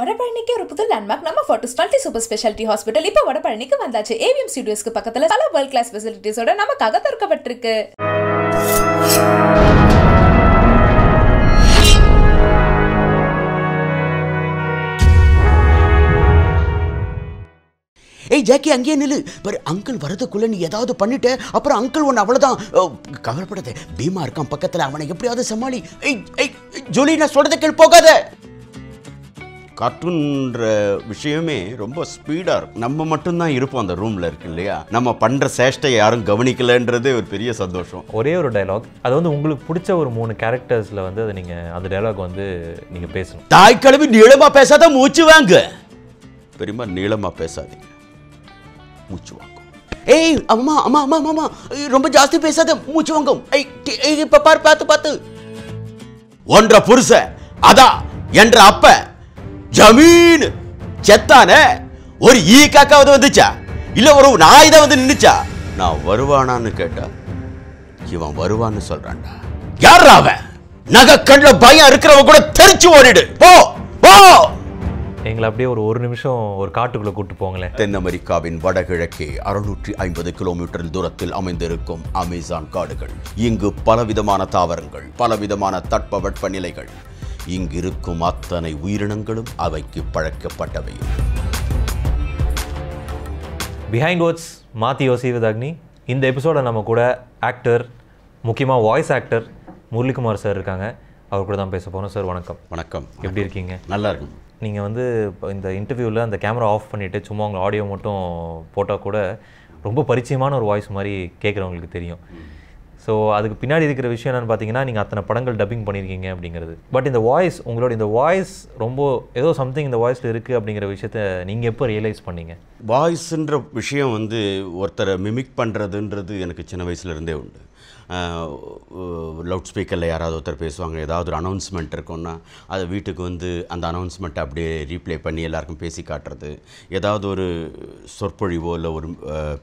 வடபழனிக்கு ஒரு புது லேண்ட்மார்க் நம்ம Fortis multi super speciality hospital இப்போ வடபழனிக்கு வந்தாச்சு ஏவிஎம் ஸ்டுடியோஸ்க்கு பக்கத்தில் பல வேர்ல்ட் கிளாஸ் ஃபெசிலிட்டிஸோட நமக்காக திறக்கப்பட்டிருக்கு ஏய் ஜாக்கி அங்கேயே நில்லு பர் அங்கிள் வரதுக்குள்ளே நீ ஏதாவது பண்ணிட்ட அப்புறம் அங்கிள் ஒன்று அவ்வளோதான் கவலைப்படாத பீமா இருக்கான் பக்கத்தில் அவனை எப்படியாவது சமாளி ஏய் ஏய் ஜோலி நான் சொல்கிறத கேள் போகாத கார்ட்டூன்ற விஷயமே ரொம்ப ஸ்பீடாக இருக்கும் நம்ம மட்டும்தான் இருப்போம் அந்த ரூமில் இருக்கு இல்லையா நம்ம பண்ணுற சேஷ்டை யாரும் கவனிக்கலைன்றதே ஒரு பெரிய சந்தோஷம் ஒரே ஒரு டைலாக் அது வந்து உங்களுக்கு பிடிச்ச ஒரு மூணு கேரக்டர்ஸில் வந்து அதை நீங்கள் அந்த டைலாக் வந்து நீங்கள் பேசணும் தாய் கழுவி நீளமாக பேசாத மூச்சு வாங்க பெரியமா நீளமாக பேசாதீங்க மூச்சு வாங்க ஏய் அம்மா அம்மா அம்மா அம்மா ரொம்ப ஜாஸ்தி பேசாத மூச்சு வாங்கும் இப்போ பார்த்து பார்த்து பார்த்து ஒன்ற புருஷ அதான் என்ற அப்ப ஜமீன் செத்தானே ஒரு ஈ காக்காவது வந்துச்சா இல்லை ஒரு நாய் தான் வந்து நின்றுச்சா நான் வருவானான்னு கேட்டா இவன் வருவான்னு சொல்றான்டா யார் அவன் நகை கண்ணில் பயம் இருக்கிறவன் கூட தெரிச்சு ஓடிடு போ போ எங்களை அப்படியே ஒரு ஒரு நிமிஷம் ஒரு காட்டுக்குள்ள கூட்டு போங்களேன் தென் அமெரிக்காவின் வடகிழக்கே அறுநூற்றி ஐம்பது கிலோமீட்டர் தூரத்தில் அமைந்திருக்கும் அமேசான் காடுகள் இங்கு பலவிதமான தாவரங்கள் பலவிதமான தட்பவெட்ப நிலைகள் இங்கிருக்கும் அத்தனை உயிரினங்களும் அவைக்கு பழக்கப்பட்டவை பிஹைண்ட் வேர்ட்ஸ் மாத்தி யோசிவது அக்னி இந்த எபிசோடை நம்ம கூட ஆக்டர் முக்கியமாக வாய்ஸ் ஆக்டர் முரளிக்குமார் சார் இருக்காங்க அவர் கூட தான் பேச போகிறோம் சார் வணக்கம் வணக்கம் எப்படி இருக்கீங்க நல்லா இருக்கும் நீங்கள் வந்து இந்த இன்டர்வியூவில் அந்த கேமரா ஆஃப் பண்ணிவிட்டு சும்மா உங்கள் ஆடியோ மட்டும் போட்டால் கூட ரொம்ப பரிச்சயமான ஒரு வாய்ஸ் மாதிரி கேட்குறவங்களுக்கு தெரியும் ஸோ அதுக்கு பின்னாடி இருக்கிற விஷயம் என்னென்னு பார்த்தீங்கன்னா நீங்கள் அத்தனை படங்கள் டப்பிங் பண்ணியிருக்கீங்க அப்படிங்கிறது பட் இந்த வாய்ஸ் உங்களோட இந்த வாய்ஸ் ரொம்ப ஏதோ சம்திங் இந்த வாய்ஸில் இருக்குது அப்படிங்கிற விஷயத்த நீங்கள் எப்போ ரியலைஸ் பண்ணீங்க வாய்ஸுன்ற விஷயம் வந்து ஒருத்தரை மிமிக் பண்ணுறதுன்றது எனக்கு சின்ன வயசுலேருந்தே உண்டு லவுட் ஸ்பீக்கரில் யாராவது ஒருத்தர் பேசுவாங்க ஏதாவது ஒரு அனௌன்ஸ்மெண்ட் இருக்கும்னா அதை வீட்டுக்கு வந்து அந்த அனௌன்ஸ்மெண்ட்டை அப்படியே ரீப்ளே பண்ணி எல்லாருக்கும் பேசி காட்டுறது ஏதாவது ஒரு சொற்பொழிவோ இல்லை ஒரு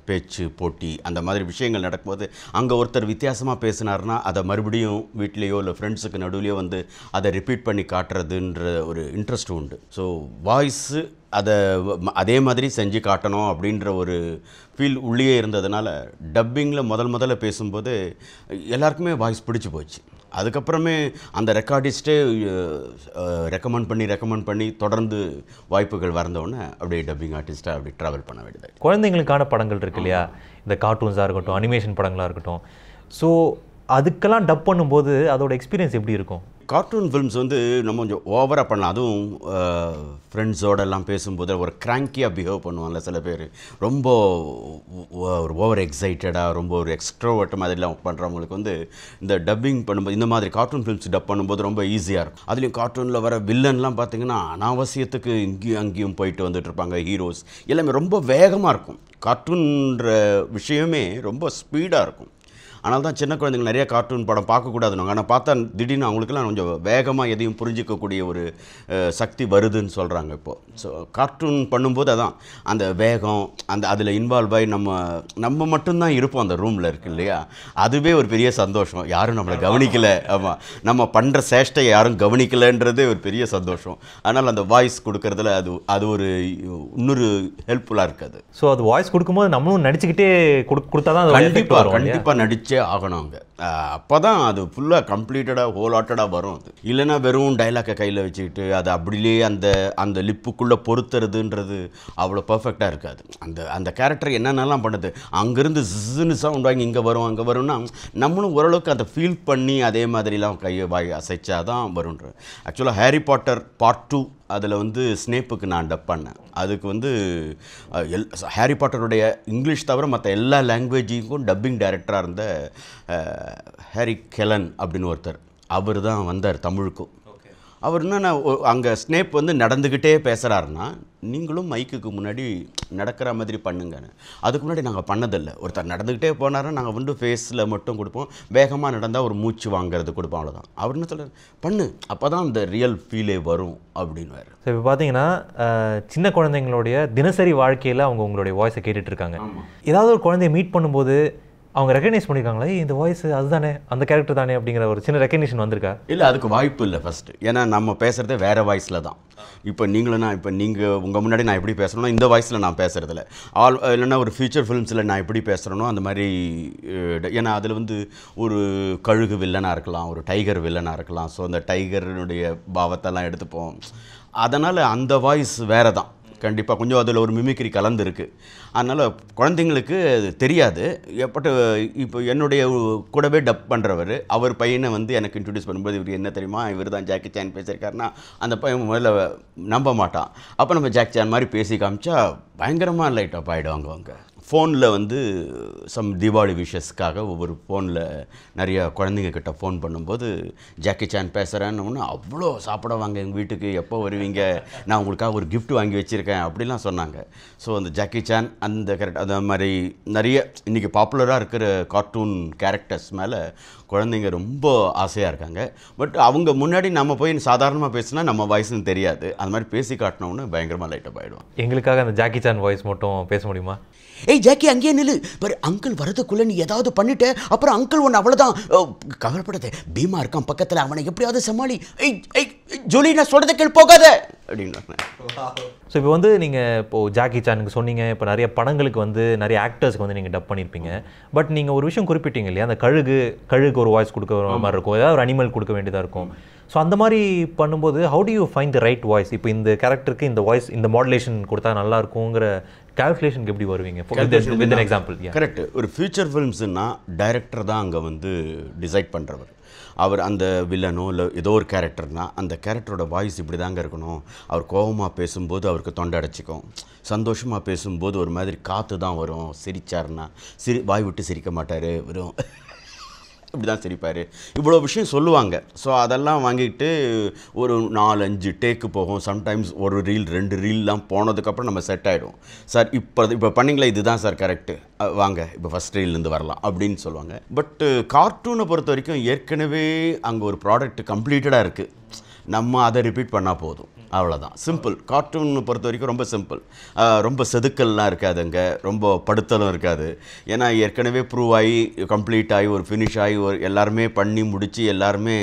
பேச்சு போட்டி அந்த மாதிரி விஷயங்கள் நடக்கும்போது அங்கே ஒருத்தர் வித்தியாசமாக பேசினார்னா அதை மறுபடியும் வீட்லேயோ இல்லை ஃப்ரெண்ட்ஸுக்கு நடுவிலையோ வந்து அதை ரிப்பீட் பண்ணி காட்டுறதுன்ற ஒரு இன்ட்ரெஸ்ட் உண்டு ஸோ வாய்ஸு அதை அதே மாதிரி செஞ்சு காட்டணும் அப்படின்ற ஒரு ஃபீல் உள்ளே இருந்ததுனால டப்பிங்கில் முதல் முதல்ல பேசும்போது எல்லாருக்குமே வாய்ஸ் பிடிச்சி போச்சு அதுக்கப்புறமே அந்த ரெக்கார்டிஸ்ட்டே ரெக்கமெண்ட் பண்ணி ரெக்கமெண்ட் பண்ணி தொடர்ந்து வாய்ப்புகள் வரந்தவுடனே அப்படியே டப்பிங் ஆர்டிஸ்ட்டாக அப்படி ட்ராவல் பண்ண வேண்டியது குழந்தைங்களுக்கான படங்கள் இருக்கு இல்லையா இந்த கார்ட்டூன்ஸாக இருக்கட்டும் அனிமேஷன் படங்களாக இருக்கட்டும் ஸோ அதுக்கெல்லாம் டப் பண்ணும்போது அதோட எக்ஸ்பீரியன்ஸ் எப்படி இருக்கும் கார்ட்டூன் ஃபிலிம்ஸ் வந்து நம்ம கொஞ்சம் ஓவராக பண்ணலாம் அதுவும் ஃப்ரெண்ட்ஸோடு எல்லாம் பேசும்போது ஒரு கிராங்கியாக பிஹேவ் பண்ணுவாங்கல்ல சில பேர் ரொம்ப ஒரு ஓவர் எக்ஸைட்டடாக ரொம்ப ஒரு எக்ஸ்ட்ரோவர்ட் மாதிரிலாம் பண்ணுறவங்களுக்கு வந்து இந்த டப்பிங் பண்ணும்போது இந்த மாதிரி கார்ட்டூன் ஃபிலிம்ஸ் டப் பண்ணும்போது ரொம்ப ஈஸியாக இருக்கும் அதுலேயும் கார்ட்டூனில் வர வில்லன்லாம் பார்த்திங்கன்னா அனாவசியத்துக்கு இங்கேயும் அங்கேயும் போயிட்டு வந்துட்டு இருப்பாங்க ஹீரோஸ் எல்லாமே ரொம்ப வேகமாக இருக்கும் கார்ட்டூன்ற விஷயமே ரொம்ப ஸ்பீடாக இருக்கும் ஆனால் தான் சின்ன குழந்தைங்க நிறைய கார்ட்டூன் படம் பார்க்கக்கூடாதுன்னு ஆனால் பார்த்தா திடீர்னு அவங்களுக்குலாம் கொஞ்சம் வேகமாக எதையும் புரிஞ்சிக்கக்கூடிய ஒரு சக்தி வருதுன்னு சொல்கிறாங்க இப்போது ஸோ கார்ட்டூன் பண்ணும்போது அதான் அந்த வேகம் அந்த அதில் இன்வால்வ் ஆகி நம்ம நம்ம மட்டும்தான் இருப்போம் அந்த ரூமில் இருக்கு இல்லையா அதுவே ஒரு பெரிய சந்தோஷம் யாரும் நம்மளை கவனிக்கலை ஆமாம் நம்ம பண்ணுற சேஷ்டையை யாரும் கவனிக்கலைன்றதே ஒரு பெரிய சந்தோஷம் அதனால் அந்த வாய்ஸ் கொடுக்கறதுல அது அது ஒரு இன்னொரு ஹெல்ப்ஃபுல்லாக இருக்குது ஸோ அது வாய்ஸ் கொடுக்கும்போது நம்மளும் நடிச்சுக்கிட்டே கொடுத்தா தான் கண்டிப்பாக கண்டிப்பாக நடிச்சு ஆகணும் அங்கே அப்போ தான் அது ஃபுல்லாக கம்ப்ளீட்டடாக ஹோல் ஆட்டடாக வரும் அது இல்லைனா வெறும் டைலாக்கை கையில் வச்சுக்கிட்டு அது அப்படிலேயே அந்த அந்த லிப்புக்குள்ளே பொறுத்துறதுன்றது அவ்வளோ பர்ஃபெக்டாக இருக்காது அந்த அந்த கேரக்டர் என்னென்னலாம் பண்ணுது அங்கேருந்து ஜிஸ்ன்னு சவுண்ட் வாங்கி இங்கே வரும் அங்கே வரும்னா நம்மளும் ஓரளவுக்கு அதை ஃபீல் பண்ணி அதே மாதிரிலாம் கையை வாய் அசைச்சா தான் வரும்ன்ற ஆக்சுவலாக ஹாரி பாட்டர் பார்ட் டூ அதில் வந்து ஸ்னேப்புக்கு நான் டப் பண்ணேன் அதுக்கு வந்து எல் ஹாரி பாட்டருடைய இங்கிலீஷ் தவிர மற்ற எல்லா லாங்குவேஜுக்கும் டப்பிங் டைரக்டராக இருந்த ஹேரி கெலன் அப்படின்னு ஒருத்தர் அவர் தான் வந்தார் தமிழுக்கும் அவர் என்னென்ன அங்கே ஸ்னேப் வந்து நடந்துக்கிட்டே பேசுகிறாருன்னா நீங்களும் மைக்குக்கு முன்னாடி நடக்கிற மாதிரி பண்ணுங்கன்னு அதுக்கு முன்னாடி நாங்கள் பண்ணதில்லை ஒருத்தர் நடந்துக்கிட்டே போனாரா நாங்கள் வந்து ஃபேஸில் மட்டும் கொடுப்போம் வேகமாக நடந்தால் ஒரு மூச்சு வாங்குறது கொடுப்போம் அவ்வளோதான் அவர்னு சொல்ல பண்ணு அப்போ தான் அந்த ரியல் ஃபீலே வரும் அப்படின்னு ஸோ இப்போ பார்த்தீங்கன்னா சின்ன குழந்தைங்களுடைய தினசரி வாழ்க்கையில் அவங்க உங்களுடைய வாய்ஸை கேட்டுட்ருக்காங்க ஏதாவது ஒரு குழந்தைய மீட் பண்ணும்போது அவங்க ரெக்கக்னைஸ் பண்ணியிருக்காங்களே இந்த வாய்ஸ் அதுதானே அந்த கேரக்டர் தானே அப்படிங்கிற ஒரு சின்ன ரெக்கக்னிஷன் வந்திருக்கா இல்லை அதுக்கு வாய்ப்பு இல்லை ஃபஸ்ட்டு ஏன்னா நம்ம பேசுகிறதே வேறு வாய்ஸில் தான் இப்போ நீங்களும் நான் இப்போ நீங்கள் உங்கள் முன்னாடி நான் எப்படி பேசுகிறேனோ இந்த வாய்ஸில் நான் பேசுகிறதில்ல ஆல் இல்லைன்னா ஒரு ஃபியூச்சர் ஃபிலிம்ஸில் நான் எப்படி பேசுகிறனோ அந்த மாதிரி ஏன்னா அதில் வந்து ஒரு கழுகு வில்லனாக இருக்கலாம் ஒரு டைகர் வில்லனாக இருக்கலாம் ஸோ அந்த டைகருடைய பாவத்தெல்லாம் எடுத்துப்போம் அதனால் அந்த வாய்ஸ் வேறு தான் கண்டிப்பாக கொஞ்சம் அதில் ஒரு மிமிக்ரி கலந்துருக்கு அதனால் குழந்தைங்களுக்கு அது தெரியாது எப்பட்ட இப்போ என்னுடைய கூடவே டப் பண்ணுறவர் அவர் பையனை வந்து எனக்கு இன்ட்ரடியூஸ் பண்ணும்போது இவர் என்ன தெரியுமா இவர் தான் ஜாக்கி சான் பேசியிருக்காருன்னா அந்த பையன் முதல்ல நம்ப மாட்டான் அப்போ நம்ம ஜாக்கி சான் மாதிரி பேசி காமிச்சா பயங்கரமாக லைட் அப் ஆகிடுவாங்க அவங்க ஃபோனில் வந்து சம் தீபாவளி விஷஸ்க்காக ஒவ்வொரு ஃபோனில் நிறையா குழந்தைங்க கிட்ட ஃபோன் பண்ணும்போது ஜாக்கி சான் பேசுகிறேன்னு ஒன்று அவ்வளோ சாப்பிட வாங்க எங்கள் வீட்டுக்கு எப்போ வருவீங்க நான் உங்களுக்காக ஒரு கிஃப்ட் வாங்கி வச்சுருக்கேன் அப்படிலாம் சொன்னாங்க ஸோ அந்த ஜாக்கி சான் அந்த கரெக்ட் அந்த மாதிரி நிறைய இன்றைக்கி பாப்புலராக இருக்கிற கார்ட்டூன் கேரக்டர்ஸ் மேலே குழந்தைங்க ரொம்ப ஆசையாக இருக்காங்க பட் அவங்க முன்னாடி நம்ம போய் சாதாரணமாக பேசினா நம்ம வாய்ஸ்ன்னு தெரியாது அது மாதிரி பேசி காட்டினோன்னு பயங்கரமாக லைட்டாக போயிடுவோம் எங்களுக்காக அந்த ஜாக்கி சான் வாய்ஸ் மட்டும் பேச முடியுமா ஏய் ஜாக்கி அங்கேயே நில்லு பர் அங்கிள் வரதுக்குள்ளே நீ ஏதாவது பண்ணிட்டேன் அப்புறம் அங்கிள் ஒன்று அவ்வளோதான் கவலைப்படாத பீமா இருக்கான் பக்கத்தில் அவனை எப்படியாவது சமாளி ஏய் ஏய் ஜோலி நான் சொல்கிறத கேள் போகாத அப்படின்னு ஸோ இப்போ வந்து நீங்கள் இப்போது ஜாக்கி சானுக்கு சொன்னீங்க இப்போ நிறைய படங்களுக்கு வந்து நிறைய ஆக்டர்ஸ்க்கு வந்து நீங்கள் டப் பண்ணியிருப்பீங்க பட் நீங்கள் ஒரு விஷயம் குறிப்பிட்டீங்க இல்லையா அந்த கழுகு கழுகு ஒரு வாய்ஸ் கொடுக்க மாதிரி இருக்கும் ஏதாவது ஒரு அனிமல் கொடுக்க வேண்டியதாக இருக்கும் ஸோ அந்த மாதிரி பண்ணும்போது how do you find the right voice இப்போ இந்த கேரக்டருக்கு இந்த வாய்ஸ் இந்த மாடுலேஷன் கொடுத்தா நல்லா இருக்குங்கிற கேல்குலேஷனுக்கு எப்படி வருவீங்க எக்ஸாம்பிள் கரெக்ட் ஒரு ஃபியூச்சர் ஃபிலிம்ஸ்னா டைரக்டர் தான் அங்கே வந்து டிசைட் பண்ணுறவர் அவர் அந்த வில்லனோ இல்லை ஏதோ ஒரு கேரக்டர்னால் அந்த கேரக்டரோட வாய்ஸ் இப்படி தாங்க இருக்கணும் அவர் கோபமாக பேசும்போது அவருக்கு தொண்டை அடைச்சிக்கும் சந்தோஷமாக பேசும்போது ஒரு மாதிரி காற்று தான் வரும் சிரிச்சார்னா சிரி வாய் விட்டு சிரிக்க மாட்டார் வரும் இப்படி தான் சிரிப்பார் இவ்வளோ விஷயம் சொல்லுவாங்க ஸோ அதெல்லாம் வாங்கிட்டு ஒரு நாலஞ்சு டேக்கு போகும் சம்டைம்ஸ் ஒரு ரீல் ரெண்டு ரீல்லாம் போனதுக்கப்புறம் நம்ம செட் ஆகிடும் சார் இப்போ இப்போ பண்ணிங்களே இதுதான் சார் கரெக்டு வாங்க இப்போ ஃபஸ்ட் ரீல்லேருந்து வரலாம் அப்படின்னு சொல்லுவாங்க பட்டு கார்ட்டூனை பொறுத்த வரைக்கும் ஏற்கனவே அங்கே ஒரு ப்ராடக்ட் கம்ப்ளீட்டடாக இருக்குது நம்ம அதை ரிப்பீட் பண்ணால் போதும் அவ்வளோதான் சிம்பிள் கார்ட்டூன் பொறுத்த வரைக்கும் ரொம்ப சிம்பிள் ரொம்ப செதுக்கல்லாம் இருக்காது அங்கே ரொம்ப படுத்தலும் இருக்காது ஏன்னா ஏற்கனவே ப்ரூவ் ஆகி கம்ப்ளீட் ஆகி ஒரு ஃபினிஷ் ஆகி ஒரு எல்லாருமே பண்ணி முடித்து எல்லாருமே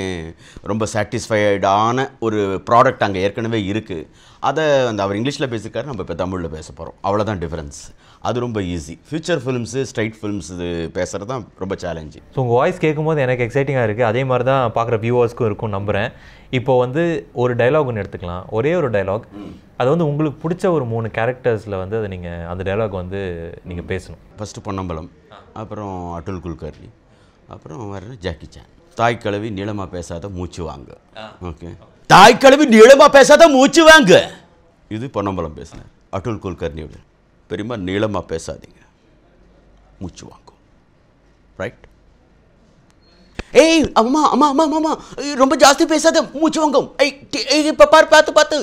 ரொம்ப சாட்டிஸ்ஃபைடான ஒரு ப்ராடக்ட் அங்கே ஏற்கனவே இருக்குது அதை அந்த அவர் இங்கிலீஷில் பேசியிருக்காரு நம்ம இப்போ தமிழில் பேச போகிறோம் அவ்வளோதான் டிஃப்ரென்ஸ் அது ரொம்ப easy feature films straight films இது பேசுகிறது தான் ரொம்ப சேலஞ்சு ஸோ உங்கள் வாய்ஸ் கேட்கும்போது எனக்கு எக்ஸைட்டிங்காக இருக்குது அதே மாதிரி தான் பார்க்குற வியூவர்ஸ்க்கும் இருக்கும் நம்புகிறேன் இப்போ வந்து ஒரு டைலாக் ஒன்று எடுத்துக்கலாம் ஒரே ஒரு டைலாக் அது வந்து உங்களுக்கு பிடிச்ச ஒரு மூணு கேரக்டர்ஸில் வந்து அதை நீங்கள் அந்த டைலாக் வந்து நீங்கள் பேசணும் ஃபஸ்ட்டு பொன்னம்பலம் அப்புறம் அட்டுல் குல்கர்னி அப்புறம் வேறு ஜாக்கி சான் தாய் கழுவி நீளமாக பேசாத மூச்சு வாங்க ஓகே தாய் கழுவி நீளமாக பேசாத மூச்சு வாங்க இது பொன்னம்பலம் பேசினேன் அட்டுல் குல்கர்னியோட பெரியமா நீளமாக பேசாதீங்க மூச்சு வாங்கும் ரைட் ஏய் அம்மா அம்மா அம்மா அம்மா ரொம்ப ஜாஸ்தி பேசாத மூச்சு வாங்கும் ஐய் இப்போ பார் பார்த்து பார்த்து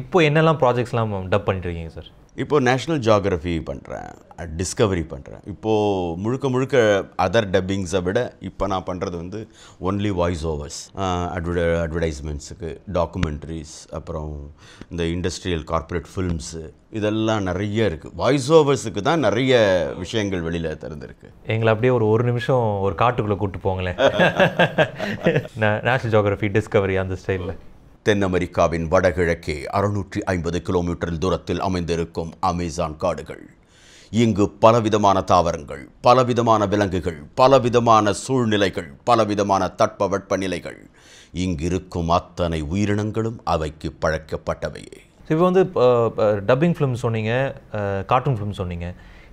இப்போ என்னெல்லாம் ப்ராஜெக்ட்ஸ்லாம் டப் பண்ணிட்டு இருக்கீங்க சார் இப்போது நேஷ்னல் ஜாகிரஃபி பண்ணுறேன் டிஸ்கவரி பண்ணுறேன் இப்போது முழுக்க முழுக்க அதர் டப்பிங்ஸை விட இப்போ நான் பண்ணுறது வந்து ஒன்லி வாய்ஸ் ஓவர்ஸ் அட்வர்ட அட்வர்டைஸ்மெண்ட்ஸுக்கு டாக்குமெண்ட்ரிஸ் அப்புறம் இந்த இண்டஸ்ட்ரியல் கார்ப்பரேட் ஃபில்ம்ஸு இதெல்லாம் நிறைய இருக்குது வாய்ஸ் ஓவர்ஸுக்கு தான் நிறைய விஷயங்கள் வெளியில் திறந்துருக்கு எங்களை அப்படியே ஒரு ஒரு நிமிஷம் ஒரு காட்டுக்குள்ளே கூப்பிட்டு போங்களேன் நேஷ்னல் ஜோகிரஃபி டிஸ்கவரி அந்த ஸ்டைலில் தென் அமெரிக்காவின் வடகிழக்கே அறுநூற்றி ஐம்பது கிலோமீட்டர் தூரத்தில் அமைந்திருக்கும் அமேசான் காடுகள் இங்கு பலவிதமான தாவரங்கள் பலவிதமான விலங்குகள் பலவிதமான சூழ்நிலைகள் பலவிதமான தட்பவெட்ப நிலைகள் இங்கிருக்கும் அத்தனை உயிரினங்களும் அவைக்கு பழக்கப்பட்டவையே இப்போ வந்து டப்பிங் ஃபிலிம் சொன்னீங்க கார்ட்டூன் ஃபிலிம் சொன்னீங்க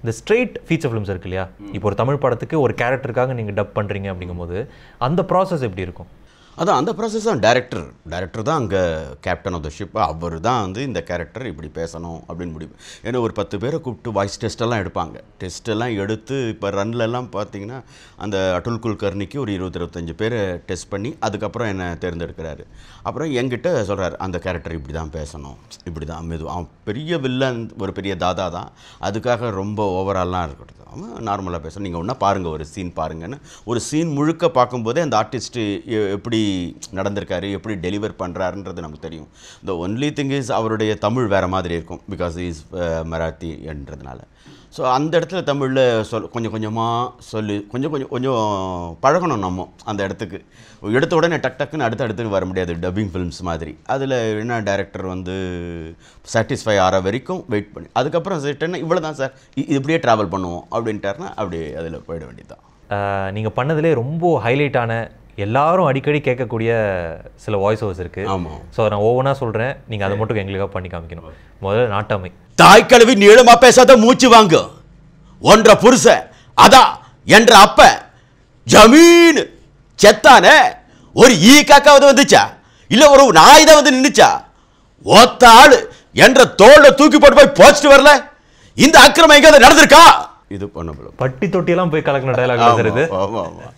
இந்த ஸ்ட்ரெயிட் ஃபீச்சர் ஃபிலிம்ஸ் இருக்கு இல்லையா இப்போ ஒரு தமிழ் படத்துக்கு ஒரு கேரக்டருக்காக நீங்கள் டப் பண்ணுறீங்க அப்படிங்கும்போது அந்த ப்ராசஸ் எப்படி இருக்கும் அதான் அந்த ப்ராசஸ் தான் டேரக்டர் டேரக்டர் தான் அங்கே கேப்டன் ஆஃப் த ஷிப் அவர் தான் வந்து இந்த கேரக்டர் இப்படி பேசணும் அப்படின்னு முடிவு ஏன்னா ஒரு பத்து பேரை கூப்பிட்டு வாய்ஸ் டெஸ்ட்டெல்லாம் எடுப்பாங்க டெஸ்ட்டெல்லாம் எடுத்து இப்போ ரன்லெல்லாம் பார்த்தீங்கன்னா அந்த அட்டுல் குல்கர்ணிக்கு ஒரு இருபத்தி இருபத்தஞ்சு பேரை டெஸ்ட் பண்ணி அதுக்கப்புறம் என்னை தேர்ந்தெடுக்கிறாரு அப்புறம் என்கிட்ட சொல்கிறார் அந்த கேரக்டர் இப்படி தான் பேசணும் இப்படி தான் மெது அவன் பெரிய வில்லன் ஒரு பெரிய தாதா தான் அதுக்காக ரொம்ப ஓவராலாம் இருக்கட்டும் அவன் நார்மலாக பேசணும் நீங்கள் ஒன்றா பாருங்கள் ஒரு சீன் பாருங்கன்னு ஒரு சீன் முழுக்க பார்க்கும்போதே அந்த ஆர்டிஸ்ட்டு எப்படி நடந்திருக்காரு எப்படி டெலிவர் பண்ணுறாருன்றது நமக்கு தெரியும் த ஒன்லி திங் இஸ் அவருடைய தமிழ் வேறு மாதிரி இருக்கும் பிகாஸ் இஸ் மராத்தி என்றதுனால ஸோ அந்த இடத்துல தமிழில் சொல் கொஞ்சம் கொஞ்சமாக சொல்லி கொஞ்சம் கொஞ்சம் கொஞ்சம் பழகணும் நம்ம அந்த இடத்துக்கு எடுத்த உடனே டக் டக்குன்னு அடுத்த அடுத்துன்னு வர முடியாது டப்பிங் ஃபிலிம்ஸ் மாதிரி அதில் என்ன டேரக்டர் வந்து சாட்டிஸ்ஃபை ஆகிற வரைக்கும் வெயிட் பண்ணி அதுக்கப்புறம் சிட்டன்னா இவ்வளோ தான் சார் இப்படியே ட்ராவல் பண்ணுவோம் அப்படின்ட்டாருன்னா அப்படியே அதில் போயிட வேண்டியது தான் நீங்கள் பண்ணதுலேயே ரொம்ப ஹைலைட்டான எல்லாரும் அடிக்கடி கேட்கக்கூடிய சில வாய்ஸ் ஓவர்ஸ் இருக்கு ஸோ நான் ஒவ்வொன்றா சொல்றேன் நீங்க அதை மட்டும் எங்களுக்காக பண்ணி காமிக்கணும் முதல்ல நாட்டாமை தாய் கழுவி நீளமா பேசாத மூச்சு வாங்கும் ஒன்ற புருஷ அதான் என்ற அப்ப ஜமீன் செத்தான ஒரு ஈ காக்காவது வந்துச்சா இல்லை ஒரு நாய் தான் வந்து நின்றுச்சா ஓத்தாள் என்ற தோலை தூக்கி போட்டு போய் போச்சுட்டு வரல இந்த அக்கிரமம் எங்கேயாவது நடந்திருக்கா இது பண்ண பட்டி தொட்டியெல்லாம் போய் கலக்கின டைலாக் பேசுறது ஆமாம் ஆமாம்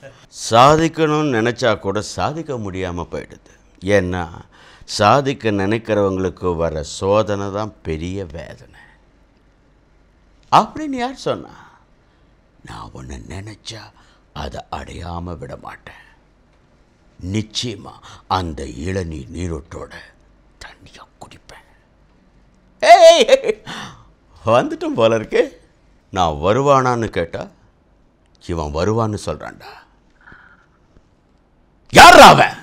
சாதிக்கணும்னு நினச்சா கூட சாதிக்க முடியாமல் போயிடுது ஏன்னா சாதிக்க நினைக்கிறவங்களுக்கு வர சோதனை தான் பெரிய வேதனை அப்படின்னு யார் சொன்னா நான் ஒன்று நினச்சா அதை அடையாமல் விட மாட்டேன் நிச்சயமாக அந்த இளநீர் நீரோட்டோட தண்ணியாக குடிப்பேன் ஏய் வந்துட்டும் போல இருக்கே நான் வருவானான்னு கேட்டா இவன் வருவான்னு சொல்றான்டா யார் அவன்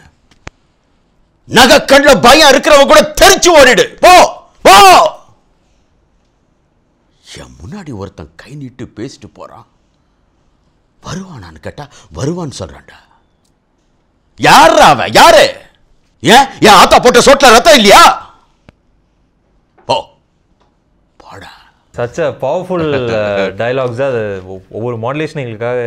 நகை கண்ணில் பயம் இருக்கிறவன் கூட தெரிச்சு ஓடிடு போ போ என் முன்னாடி ஒருத்தன் கை நீட்டு பேசிட்டு போறான் வருவானான்னு கேட்டா வருவான்னு சொல்றான்டா யார் அவன் யாரு ஏன் என் ஆத்தா போட்ட சோட்டில் ரத்தம் இல்லையா சச் அ பவர்ஃபுல் டைலாக்ஸ் அது ஒவ்வொரு மாடலேஷன் எங்களுக்காக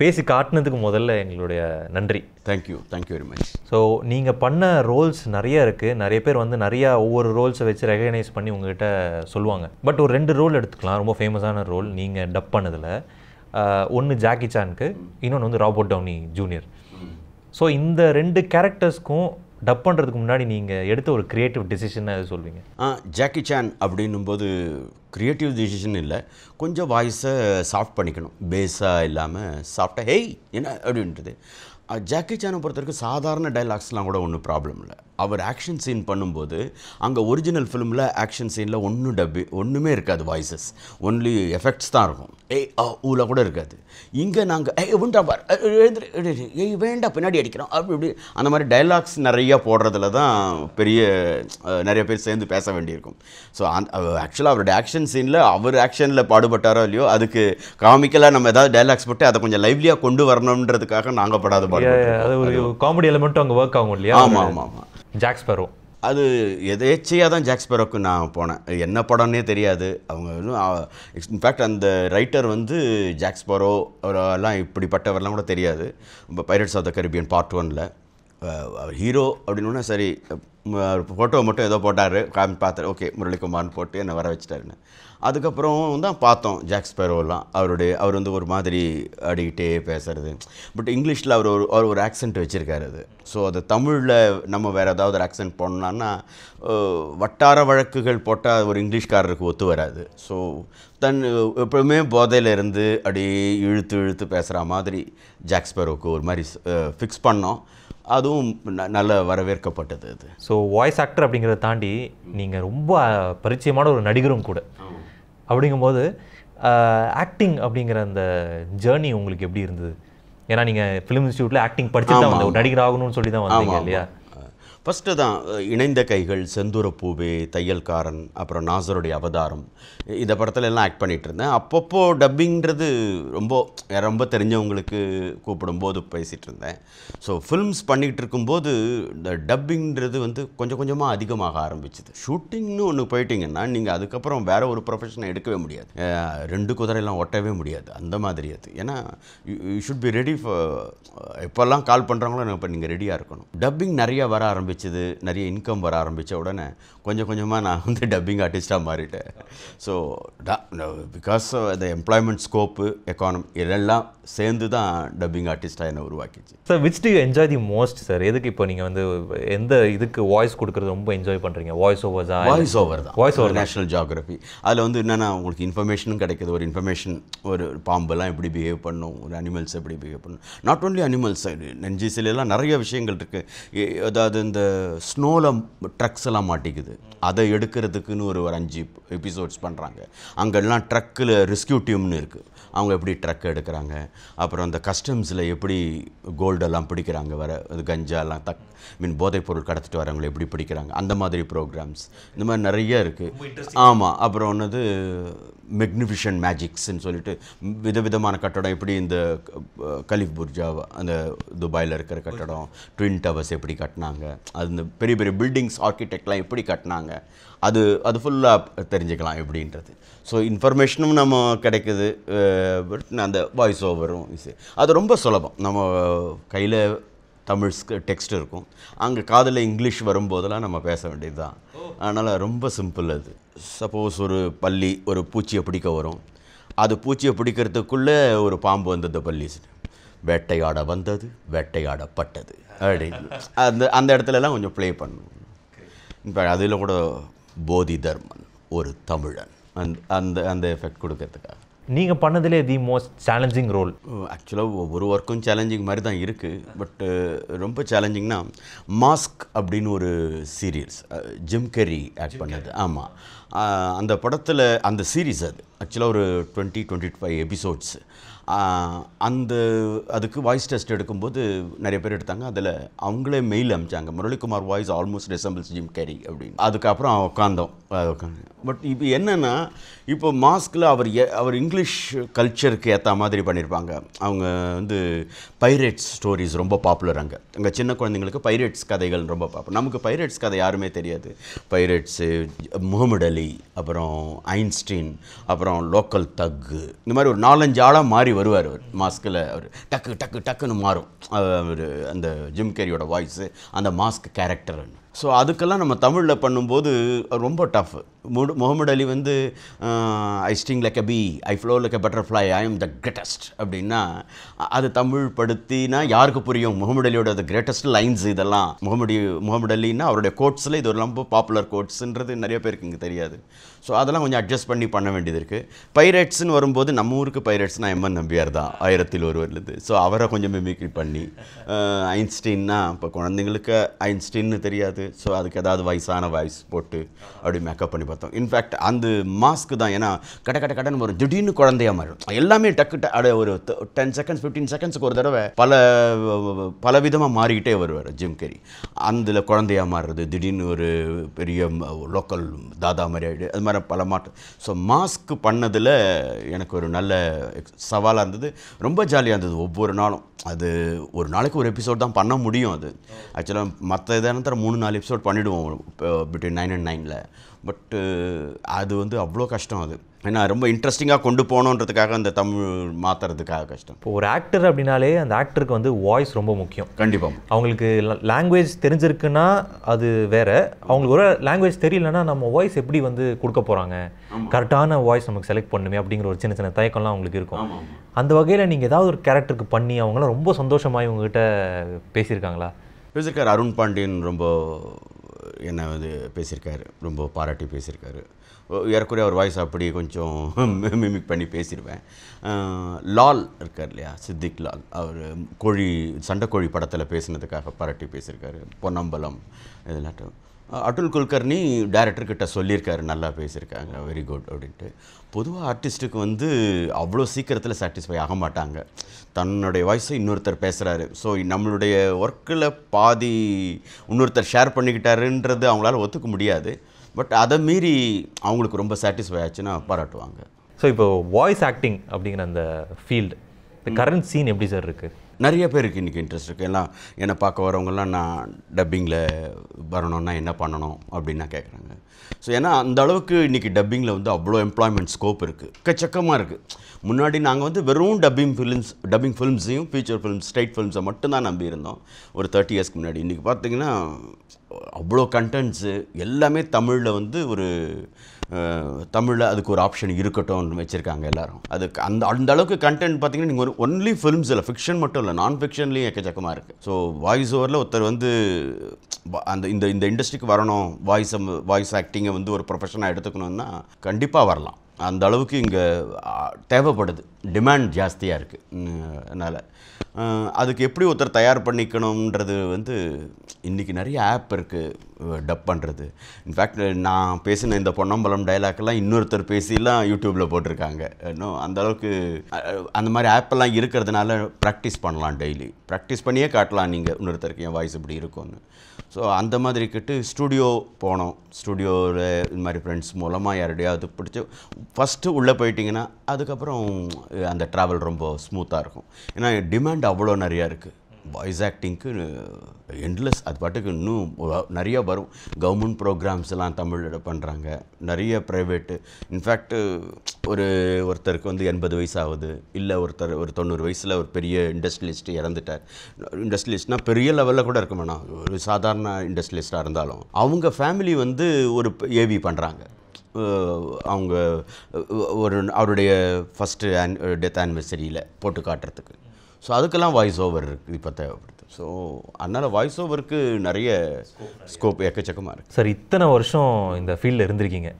பேசி காட்டினதுக்கு முதல்ல எங்களுடைய நன்றி thank you thank you very much so நீங்கள் பண்ண ரோல்ஸ் நிறைய இருக்குது நிறைய பேர் வந்து நிறையா ஒவ்வொரு ரோல்ஸை வச்சு ரெகனைஸ் பண்ணி உங்கள்கிட்ட சொல்லுவாங்க பட் ஒரு ரெண்டு ரோல் எடுத்துக்கலாம் ரொம்ப ஃபேமஸான ரோல் நீங்கள் டப் பண்ணதில் ஒன்று ஜாக்கி சானுக்கு இன்னொன்று வந்து ராபர்ட் டவுனி ஜூனியர் ஸோ இந்த ரெண்டு கேரக்டர்ஸ்க்கும் டப் பண்ணுறதுக்கு முன்னாடி நீங்கள் எடுத்த ஒரு க்ரியேட்டிவ் டிசிஷன் அதை சொல்வீங்க ஆ ஜாக்கி சான் அப்படின்னும் போது க்ரியேட்டிவ் டிசிஷன் இல்லை கொஞ்சம் வாய்ஸை சாஃப்ட் பண்ணிக்கணும் பேஸாக இல்லாமல் சாஃப்டாக ஹெய் என்ன அப்படின்றது ஜாக்கி சானை பொறுத்த வரைக்கும் சாதாரண டைலாக்ஸ்லாம் கூட ஒன்றும் ப்ராப்ளம் இல்லை அவர் ஆக்ஷன் சீன் பண்ணும்போது அங்கே ஒரிஜினல் ஃபிலிமில் ஆக்ஷன் சீனில் ஒன்றும் டப்பி ஒன்றுமே இருக்காது வாய்ஸஸ் ஒன்லி எஃபெக்ட்ஸ் தான் இருக்கும் ஏய் ஊவில் கூட இருக்காது இங்கே நாங்கள் ஏய் ஒன்றா பார் ஏய் பின்னாடி அடிக்கிறோம் அப்படி இப்படி அந்த மாதிரி டைலாக்ஸ் நிறையா போடுறதுல தான் பெரிய நிறைய பேர் சேர்ந்து பேச வேண்டியிருக்கும் ஸோ ஆக்சுவலாக அவருடைய ஆக்ஷன் சீனில் அவர் ஆக்ஷனில் பாடுபட்டாரோ இல்லையோ அதுக்கு காமிக்கலாக நம்ம ஏதாவது டைலாக்ஸ் போட்டு அதை கொஞ்சம் லைவ்லியாக கொண்டு வரணுன்றதுக்காக நாங்கள் படாத பாடு அது ஒரு காமெடி எலிமெண்ட்டும் அங்கே ஒர்க் ஆகும் இல்லையா ஆமாம் ஆமாம் ஆமாம் ஜாக்ஸ்பரோ அது எதேச்சையாக தான் ஜாக்ஸ்பரோக்கு நான் போனேன் என்ன படம்னே தெரியாது அவங்க இன்ஃபேக்ட் அந்த ரைட்டர் வந்து ஜாக்ஸ்பரோ எல்லாம் இப்படிப்பட்டவரெல்லாம் கூட தெரியாது pirates of the Caribbean part ஒனில் ஹீரோ அப்படின்னு சரி ஃபோட்டோ மட்டும் ஏதோ போட்டார் காமி பார்த்தாரு ஓகே முரளிக்குமார்னு போட்டு என்னை வர வச்சுட்டாருன்னு அதுக்கப்புறம் தான் பார்த்தோம் ஜாக் ஸ்பெரோலாம் அவருடைய அவர் வந்து ஒரு மாதிரி அடிக்கிட்டே பேசுகிறது பட் இங்கிலீஷில் அவர் ஒரு அவர் ஒரு ஆக்சென்ட் வச்சுருக்காரு அது ஸோ அது தமிழில் நம்ம வேறு ஏதாவது ஒரு ஆக்சென்ட் போடணும்னா வட்டார வழக்குகள் போட்டால் ஒரு இங்கிலீஷ்காரருக்கு ஒத்து வராது ஸோ தன் எப்பவுமே போதையில் இருந்து அப்படியே இழுத்து இழுத்து பேசுகிற மாதிரி ஜாக் ஸ்பெரோவுக்கு ஒரு மாதிரி ஃபிக்ஸ் பண்ணோம் அதுவும் நல்ல வரவேற்கப்பட்டது அது ஸோ வாய்ஸ் ஆக்டர் அப்படிங்கிறத தாண்டி நீங்கள் ரொம்ப பரிச்சயமான ஒரு நடிகரும் கூட அப்படிங்கும்போது ஆக்டிங் அப்படிங்கிற அந்த ஜேர்னி உங்களுக்கு எப்படி இருந்தது ஏன்னா நீங்கள் ஃபிலிம் இன்ஸ்டியூட்டில் ஆக்டிங் படிச்சுட்டு தான் வந்து நடிகர் ஆகணும்னு சொல்லி தான் வந்தீங்க இல்லையா ஃபஸ்ட்டு தான் இணைந்த கைகள் செந்தூரப்பூவே தையல்காரன் அப்புறம் நாசருடைய அவதாரம் இந்த படத்துல எல்லாம் ஆக்ட் பண்ணிகிட்டு இருந்தேன் அப்பப்போ டப்பிங்கிறது ரொம்ப ரொம்ப தெரிஞ்சவங்களுக்கு கூப்பிடும்போது பேசிகிட்டு இருந்தேன் ஸோ ஃபில்ம்ஸ் பண்ணிகிட்டு இருக்கும்போது இந்த டப்பிங்கிறது வந்து கொஞ்சம் கொஞ்சமாக அதிகமாக ஆரம்பிச்சுது ஷூட்டிங்னு ஒன்று போயிட்டீங்கன்னா நீங்கள் அதுக்கப்புறம் வேறு ஒரு ப்ரொஃபஷனை எடுக்கவே முடியாது ரெண்டு குதிரையெல்லாம் ஒட்டவே முடியாது அந்த மாதிரி அது ஏன்னா யூ ஷுட் பி ரெடி எப்போல்லாம் கால் பண்ணுறாங்களோ இப்போ நீங்கள் ரெடியாக இருக்கணும் டப்பிங் நிறையா வர ஆரம்பிச்சு ஆரம்பித்தது நிறைய இன்கம் வர ஆரம்பித்த உடனே கொஞ்சம் கொஞ்சமாக நான் வந்து டப்பிங் ஆர்டிஸ்ட்டாக மாறிட்டேன் so because the employment scope economy இதெல்லாம் சேர்ந்து தான் டப்பிங் ஆர்டிஸ்டாக என்னை உருவாக்கிச்சு sir which to enjoy the most sir எதுக்கு இப்போ நீங்கள் வந்து எந்த இதுக்கு வாய்ஸ் கொடுக்குறது ரொம்ப என்ஜாய் பண்ணுறீங்க வாய்ஸ் ஓவர் தான் வாய்ஸ் ஓவர் தான் வாய்ஸ் ஓவர் நேஷனல் ஜியாகிரபி அதில் வந்து என்னென்னா உங்களுக்கு இன்ஃபர்மேஷனும் கிடைக்கிது ஒரு இன்ஃபர்மேஷன் ஒரு பாம்புலாம் எப்படி பிஹேவ் பண்ணும் ஒரு அனிமல்ஸ் எப்படி பிஹேவ் பண்ணும் நாட் ஓன்லி அனிமல்ஸ் நெஞ்சிசிலெல்லாம் நிறைய விஷயங்கள் இருக்குது அதாவது இந்த ஸ்னோவில் ட்ரக்ஸ் எல்லாம் மாட்டிக்குது அதை எடுக்கிறதுக்குன்னு ஒரு ஒரு அஞ்சு எபிசோட்ஸ் பண்ணுறாங்க அங்கெல்லாம் ட்ரக்கில் ரெஸ்கியூ டீம்னு இருக்குது அவங்க எப்படி ட்ரக் எடுக்கிறாங்க அப்புறம் அந்த கஸ்டம்ஸில் எப்படி கோல்டெல்லாம் பிடிக்கிறாங்க வர அது கஞ்சாலாம் தக் மீன் போதைப் பொருள் கடத்திட்டு வரவங்களை எப்படி பிடிக்கிறாங்க அந்த மாதிரி ப்ரோக்ராம்ஸ் இந்த மாதிரி நிறைய இருக்குது ஆமாம் அப்புறம் ஒன்றுது மெக்னிஃபிஷன் மேஜிக்ஸ்ன்னு சொல்லிட்டு விதவிதமான கட்டடம் எப்படி இந்த கலிஃப் புர்ஜா அந்த துபாயில் இருக்கிற கட்டடம் ட்வின் டவர்ஸ் எப்படி கட்டினாங்க அது இந்த பெரிய பெரிய பில்டிங்ஸ் ஆர்கிடெக்ட்லாம் எப்படி கட்டினாங்க அது அது ஃபுல்லாக தெரிஞ்சுக்கலாம் எப்படின்றது ஸோ இன்ஃபர்மேஷனும் நம்ம கிடைக்குது அந்த வாய்ஸ் ஓவரும் அது ரொம்ப சுலபம் நம்ம கையில் தமிழ் டெக்ஸ்ட் இருக்கும் அங்கே காதில் இங்கிலீஷ் வரும்போதெல்லாம் நம்ம பேச வேண்டியது தான் அதனால் ரொம்ப சிம்பிள் அது சப்போஸ் ஒரு பள்ளி ஒரு பூச்சியை பிடிக்க வரும் அது பூச்சியை பிடிக்கிறதுக்குள்ளே ஒரு பாம்பு வந்தது பள்ளி வேட்டையாட வந்தது வேட்டையாடப்பட்டது அப்படின்னு அந்த அந்த இடத்துலலாம் கொஞ்சம் ப்ளே பண்ணணும் இப்போ அதில் கூட போதி தர்மன் ஒரு தமிழன் அந்த அந்த அந்த எஃபெக்ட் கொடுக்கறதுக்காக நீங்கள் பண்ணதிலே தி மோஸ்ட் சேலஞ்சிங் ரோல் ஆக்சுவலாக ஒவ்வொரு ஒர்க்கும் சேலஞ்சிங் மாதிரி தான் இருக்குது பட்டு ரொம்ப சேலஞ்சிங்னா மாஸ்க் அப்படின்னு ஒரு சீரியல்ஸ் ஜிம் கெரி ஆக்ட் பண்ணது ஆமாம் அந்த படத்தில் அந்த சீரீஸ் அது ஆக்சுவலாக ஒரு டுவெண்ட்டி டுவெண்ட்டி ஃபைவ் எபிசோட்ஸ் அந்த அதுக்கு வாய்ஸ் டெஸ்ட் எடுக்கும்போது நிறைய பேர் எடுத்தாங்க அதில் அவங்களே மெயில் அமிச்சாங்க Muralikumar voice almost resembles Jim Carrey அப்படின்னு அதுக்கப்புறம் உட்காந்தோம் பட் இப்போ என்னென்னா இப்போ மாஸ்கில் அவர் அவர் இங்கிலீஷ் கல்ச்சருக்கு ஏற்ற மாதிரி பண்ணியிருப்பாங்க அவங்க வந்து பைரேட்ஸ் ஸ்டோரிஸ் ரொம்ப பாப்புலர் அங்கே அங்கே சின்ன குழந்தைங்களுக்கு பைரேட்ஸ் கதைகள் ரொம்ப பாப்பு நமக்கு பைரேட்ஸ் கதை யாருமே தெரியாது பைரேட்ஸு முகமது அலி அப்புறம் ஐன்ஸ்டீன் அப்புறம் லோக்கல் தக்கு இந்த மாதிரி ஒரு நாலஞ்சு ஆளாக மாறி வருவார் அவர் மாஸ்கில் அவர் டக்கு டக்கு டக்குன்னு மாறும் அவர் அந்த ஜிம் கேரியோட வாய்ஸு அந்த மாஸ்க் கேரக்டர்னு ஸோ அதுக்கெல்லாம் நம்ம தமிழில் பண்ணும்போது ரொம்ப டஃப்பு முகமது அலி வந்து I sting like a bee I flow like a butterfly I am the greatest அப்படின்னா அது தமிழ் படுத்தினா யாருக்கு புரியும் முகமது அலியோட அது கிரேட்டஸ்ட் லைன்ஸ் இதெல்லாம் முகமது முகமது அலின்னா அவருடைய கோட்ஸில் இது ஒரு ரொம்ப பாப்புலர் கோட்ஸுன்றது நிறைய பேருக்கு இங்கே தெரியாது ஸோ அதெல்லாம் கொஞ்சம் அட்ஜஸ்ட் பண்ணி பண்ண வேண்டியது இருக்குது பைரேட்ஸ்னு வரும்போது நம்ம ஊருக்கு பைரேட்ஸ்னால் எம்என் நம்பியார் தான் ஆயிரத்தில் ஒருவர்லேருந்து ஸோ அவரை கொஞ்சம் மிமிக்ரி பண்ணி ஐன்ஸ்டீன்னா இப்போ குழந்தைங்களுக்கு ஐன்ஸ்டீன்னு தெரியாது ஸோ அதுக்கு ஏதாவது வயசான வாய்ஸ் போட்டு அப்படி மேக்கப் பண்ணி பார்த்தோம் இன்ஃபேக்ட் அந்த மாஸ்க்கு தான் ஏன்னா கட கட கடன் வரும் திடீர்னு குழந்தையாக மாறும் எல்லாமே டக்கு அட ஒரு டென் செகண்ட்ஸ் ஃபிஃப்டீன் செகண்ட்ஸ்க்கு ஒரு தடவை பல பல விதமாக மாறிக்கிட்டே வருவார் ஜிம் கேரி அதில் குழந்தையாக மாறுறது திடீர்னு ஒரு பெரிய லோக்கல் தாதா மாதிரி ஆகிடு அது மாதிரி பல மாற்றம் ஸோ மாஸ்க் பண்ணதில் எனக்கு ஒரு நல்ல சவாலாக இருந்தது ரொம்ப ஜாலியாக இருந்தது ஒவ்வொரு நாளும் அது ஒரு நாளைக்கு ஒரு எபிசோட் தான் பண்ண முடியும் அது ஆக்சுவலாக மற்ற இதான மூணு நாலு எபிசோட் பண்ணிவிடுவோம் பிட்வீன் நைன் அண்ட் நைனில் பட்டு அது வந்து அவ்வளோ கஷ்டம் அது ஏன்னா ரொம்ப இன்ட்ரெஸ்டிங்காக கொண்டு போகணுன்றதுக்காக அந்த தமிழ் மாற்றுறதுக்காக கஷ்டம் இப்போ ஒரு ஆக்டர் அப்படின்னாலே அந்த ஆக்டருக்கு வந்து வாய்ஸ் ரொம்ப முக்கியம் கண்டிப்பாக அவங்களுக்கு லாங்குவேஜ் தெரிஞ்சிருக்குன்னா அது வேற அவங்களுக்கு ஒரு லாங்குவேஜ் தெரியலன்னா நம்ம வாய்ஸ் எப்படி வந்து கொடுக்க போகிறாங்க கரெக்டான வாய்ஸ் நமக்கு செலக்ட் பண்ணுமே அப்படிங்கிற ஒரு சின்ன சின்ன தயக்கம்லாம் அவங்களுக்கு இருக்கும் அந்த வகையில் நீங்கள் ஏதாவது ஒரு கேரக்டருக்கு பண்ணி அவங்களாம் ரொம்ப சந்தோஷமாக இவங்ககிட்ட பேசியிருக்காங்களா பேசியிருக்கார் அருண் பாண்டியன் ரொம்ப என்னை வந்து பேசியிருக்காரு ரொம்ப பாராட்டி பேசியிருக்காரு ஏறக்குறைய அவர் வாய்ஸ் அப்படி கொஞ்சம் மிமிக் பண்ணி பேசிடுவேன் லால் இருக்கார் இல்லையா சித்திக் லால் அவர் கோழி சண்டைக்கோழி படத்தில் பேசினதுக்காக பாராட்டி பேசியிருக்காரு பொன்னம்பலம் இதெல்லாம் அட்டுல் குல்கர்னி டேரக்டர்கிட்ட சொல்லியிருக்காரு நல்லா பேசியிருக்காங்க வெரி குட் அப்படின்ட்டு பொதுவாக ஆர்டிஸ்ட்டுக்கு வந்து அவ்வளோ சீக்கிரத்தில் சாட்டிஸ்ஃபை ஆக மாட்டாங்க தன்னுடைய வாய்ஸை இன்னொருத்தர் பேசுகிறாரு ஸோ நம்மளுடைய ஒர்க்கில் பாதி இன்னொருத்தர் ஷேர் பண்ணிக்கிட்டாருன்றது அவங்களால ஒத்துக்க முடியாது பட் அதை மீறி அவங்களுக்கு ரொம்ப சாட்டிஸ்ஃபை ஆச்சுன்னா பாராட்டுவாங்க ஸோ இப்போ வாய்ஸ் ஆக்டிங் அப்படிங்கிற அந்த ஃபீல்டு இந்த கரண்ட் சீன் எப்படி சார் இருக்குது நிறைய பேருக்கு இன்றைக்கி இன்ட்ரெஸ்ட் இருக்குது எல்லாம் என்னை பார்க்க வரவங்கெல்லாம் நான் டப்பிங்கில் வரணும்னா என்ன பண்ணணும் அப்படின்னு நான் கேட்குறாங்க ஸோ ஏன்னா அந்த அளவுக்கு இன்றைக்கி டப்பிங்கில் வந்து அவ்வளோ எம்ப்ளாய்மெண்ட் ஸ்கோப் இருக்குது கச்சக்கமாக இருக்குது முன்னாடி நாங்கள் வந்து வெறும் டப்பிங் ஃபிலிம்ஸ் டப்பிங் ஃபிலிம்ஸையும் ஃபீச்சர் ஃபிலிம்ஸ் ஸ்ட்ரைட் ஃபிலிம்ஸை மட்டும்தான் நம்பியிருந்தோம் ஒரு தேர்ட்டி இயர்ஸ்க்கு முன்னாடி இன்றைக்கி பார்த்திங்கன்னா அவ்வளோ கண்டென்ட்ஸு எல்லாமே தமிழில் வந்து ஒரு தமிழில் அதுக்கு ஒரு ஆப்ஷன் இருக்கட்டும்னு வச்சுருக்காங்க எல்லோரும் அதுக்கு அந்த அந்த அளவுக்கு கண்டென்ட் பார்த்தீங்கன்னா நீங்கள் ஒரு ஒன்லி ஃபிலிம்ஸில் ஃபிக்ஷன் மட்டும் இல்லை நான் ஃபிக்ஷன்லேயும் எக்கச்சக்கமாக இருக்குது ஸோ வாய்ஸ் ஓவரில் ஒருத்தர் வந்து அந்த இந்த இந்த இண்டஸ்ட்ரிக்கு வரணும் வாய்ஸ் வாய்ஸ் ஆக்டிங்கை வந்து ஒரு ப்ரொஃபஷனாக எடுத்துக்கணுன்னா கண்டிப்பாக வரலாம் அந்த அளவுக்கு இங்கே தேவைப்படுது டிமாண்ட் ஜாஸ்தியாக இருக்குது அதனால் அதுக்கு எப்படி ஒருத்தர் தயார் பண்ணிக்கணுன்றது வந்து இன்றைக்கி நிறைய ஆப் இருக்குது டப் பண்ணுறது இன்ஃபேக்ட் நான் பேசின இந்த பொன்னம்பலம் டைலாக்லாம் இன்னொருத்தர் பேசிலாம் யூடியூப்பில் போட்டிருக்காங்க இன்னும் அந்தளவுக்கு அந்த மாதிரி ஆப்பெல்லாம் இருக்கிறதுனால ப்ராக்டிஸ் பண்ணலாம் டெய்லி ப்ராக்டிஸ் பண்ணியே காட்டலாம் நீங்கள் இன்னொருத்தருக்கு என் வாய்ஸ் இப்படி இருக்கும்னு ஸோ அந்த மாதிரி கிட்டு ஸ்டுடியோ போனோம் ஸ்டுடியோவில் இந்த மாதிரி ஃப்ரெண்ட்ஸ் மூலமாக யாருடையாவது பிடிச்சி ஃபஸ்ட்டு உள்ளே போயிட்டிங்கன்னா அதுக்கப்புறம் அந்த ட்ராவல் ரொம்ப ஸ்மூத்தாக இருக்கும் ஏன்னா டிமாண்ட் அவ்வளோ நிறையா இருக்குது வாய்ஸ் ஆக்டிங்க்கு என்லெஸ் அது பாட்டுக்கு இன்னும் நிறைய வரும் கவர்மெண்ட் ப்ரோக்ராம்ஸ்லாம் தமிழில் பண்ணுறாங்க நிறைய ப்ரைவேட்டு இன்ஃபேக்ட் ஒரு ஒருத்தருக்கு வந்து எண்பது வயசு ஆகுது இல்லை ஒருத்தர் ஒரு தொண்ணூறு வயசில் ஒரு பெரிய இண்டஸ்ட்ரியலிஸ்ட் இறந்துட்டார் இண்டஸ்ட்ரியலிஸ்ட்னால் பெரிய லெவலில் கூட இருக்க வேணாம் ஒரு சாதாரண இண்டஸ்ட்ரியலிஸ்ட்டாக இருந்தாலும் அவங்க ஃபேமிலி வந்து ஒரு ஏவி பண்ணுறாங்க அவங்க ஒரு அவருடைய ஃபஸ்ட்டு ஆன் டெத் ஆனிவர்சரியில் போட்டு காட்டுறதுக்கு ஸோ அதுக்கெல்லாம் வாய்ஸ் ஓவர் இருக்குது இப்போ தேவைப்படுது ஸோ அதனால் வாய்ஸ் ஓவருக்கு நிறைய ஸ்கோப் எக்கச்சக்கமாக இருக்குது சார் இத்தனை வருஷம் இந்த ஃபீல்டில் இருந்திருக்கீங்க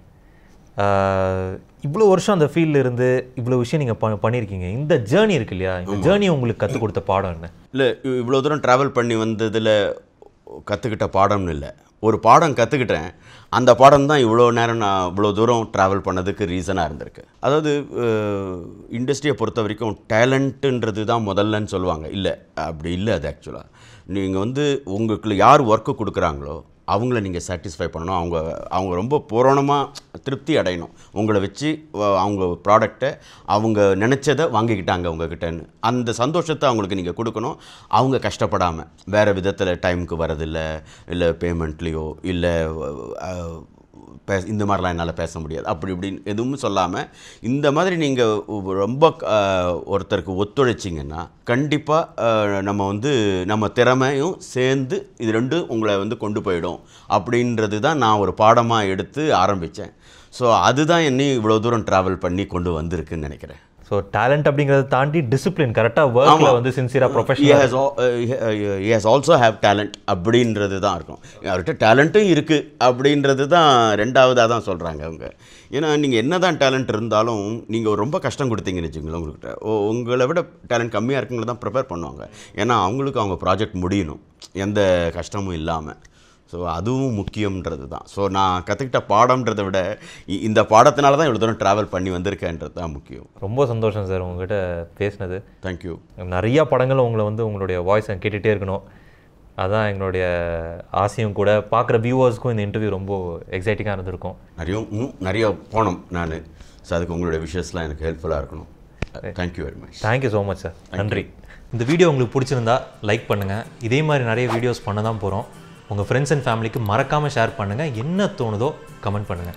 இவ்வளோ வருஷம் அந்த ஃபீல்டில் இருந்து இவ்வளோ விஷயம் நீங்கள் ப பண்ணியிருக்கீங்க இந்த ஜேர்னி இருக்கு இல்லையா இந்த ஜேர்னி உங்களுக்கு கற்றுக் கொடுத்த பாடம் என்ன இல்லை இவ்வளோ தூரம் ட்ராவல் பண்ணி வந்ததில் கற்றுக்கிட்ட பாடம்னு இல்லை ஒரு பாடம் கற்றுக்கிட்டேன் அந்த பாடம் தான் இவ்வளோ நேரம் நான் இவ்வளோ தூரம் ட்ராவல் பண்ணதுக்கு ரீசனாக இருந்திருக்கு அதாவது இண்டஸ்ட்ரியை பொறுத்த வரைக்கும் டேலண்ட்டுன்றது தான் முதல்லன்னு சொல்லுவாங்க இல்லை அப்படி இல்லை அது ஆக்சுவலாக நீங்கள் வந்து உங்களுக்கு யார் ஒர்க்கு கொடுக்குறாங்களோ அவங்கள நீங்கள் சாட்டிஸ்ஃபை பண்ணணும் அவங்க அவங்க ரொம்ப பூரணமாக திருப்தி அடையணும் உங்களை வச்சு அவங்க ப்ராடக்டை அவங்க நினச்சதை வாங்கிக்கிட்டாங்க உங்ககிட்டன்னு அந்த சந்தோஷத்தை அவங்களுக்கு நீங்கள் கொடுக்கணும் அவங்க கஷ்டப்படாமல் வேறு விதத்தில் டைமுக்கு வரதில்லை இல்லை பேமெண்ட்லேயோ இல்லை பேச இந்த மாதிரிலாம் என்னால் பேச முடியாது அப்படி இப்படின்னு எதுவும் சொல்லாமல் இந்த மாதிரி நீங்கள் ரொம்ப ஒருத்தருக்கு ஒத்துழைச்சிங்கன்னா கண்டிப்பாக நம்ம வந்து நம்ம திறமையும் சேர்ந்து இது ரெண்டும் உங்களை வந்து கொண்டு போயிடும் அப்படின்றது தான் நான் ஒரு பாடமாக எடுத்து ஆரம்பித்தேன் ஸோ அதுதான் என்னையும் இவ்வளோ தூரம் ட்ராவல் பண்ணி கொண்டு வந்திருக்குன்னு நினைக்கிறேன் ஸோ டேலண்ட் அப்படிங்கிறத தாண்டி டிசிப்ளின் கரெக்டாக ஒர்க்கில் வந்து சின்சியராக professional has also have talent அப்படின்றது தான் இருக்கும் அவர்கிட்ட டேலண்ட்டும் இருக்குது அப்படின்றது தான் ரெண்டாவதாக தான் சொல்கிறாங்க அவங்க ஏன்னா நீங்கள் என்ன தான் டேலண்ட் இருந்தாலும் நீங்கள் ரொம்ப கஷ்டம் கொடுத்தீங்கன்னு வச்சுங்களேன் உங்கள்கிட்ட ஓ உங்களை விட டேலண்ட் கம்மியாக இருக்குங்கள தான் ப்ரிப்பேர் பண்ணுவாங்க ஏன்னா அவங்களுக்கு அவங்க ப்ராஜெக்ட் முடியணும் எந்த கஷ்டமும் இல்லாமல் ஸோ அதுவும் முக்கியன்றது தான் ஸோ நான் கற்றுக்கிட்ட பாடம்ன்றதை விட இந்த பாடத்தினால தான் இவ்வளோ தூரம் ட்ராவல் பண்ணி வந்திருக்கேன்றது தான் முக்கியம் ரொம்ப சந்தோஷம் சார் உங்ககிட்ட பேசினது தேங்க்யூ நிறையா படங்கள் உங்களை வந்து உங்களுடைய வாய்ஸ் கேட்டுகிட்டே இருக்கணும் அதுதான் எங்களுடைய ஆசையும் கூட பார்க்குற வியூவர்ஸ்க்கும் இந்த இன்டர்வியூ ரொம்ப எக்ஸைட்டிங்காக இருந்திருக்கும் நிறைய நிறைய போனோம் நான் ஸோ அதுக்கு உங்களுடைய விஷயஸ்லாம் எனக்கு ஹெல்ப்ஃபுல்லாக இருக்கணும் thank you very much thank you so much sir நன்றி இந்த வீடியோ உங்களுக்கு பிடிச்சிருந்தா லைக் பண்ணுங்கள் இதே மாதிரி நிறைய வீடியோஸ் பண்ண தான் போகிறோம் உங்கள் ஃப்ரெண்ட்ஸ் அண்ட் ஃபேமிலிக்கு மறக்காமல் ஷேர் பண்ணுங்கள் என்ன தோணுதோ கமெண்ட் பண்ணுங்கள்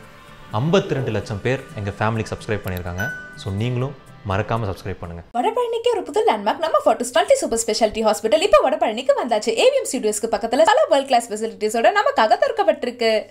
ஐம்பத்தி ரெண்டு லட்சம் பேர் எங்கள் ஃபேமிலிக்கு சப்ஸ்கிரைப் பண்ணியிருக்காங்க ஸோ நீங்களும் மறக்காம சப்ஸ்கிரைப் பண்ணுங்க வடபழனிக்கு ஒரு புது லேண்ட்மார்க் நம்ம ஃபோட்டோ ஸ்டாலிட்டி சூப்பர் ஸ்பெஷாலிட்டி ஹாஸ்பிட்டல் இப்போ வடபழனிக்கு வந்தாச்சு ஏவிஎம் ஸ்டுடியோஸ்க்கு பக்கத்தில் பல வேர்ல்ட் கிளாஸ் ஃபெசிலிட்டிஸோட நமக்காக திறக்கப்பட்டிருக்கு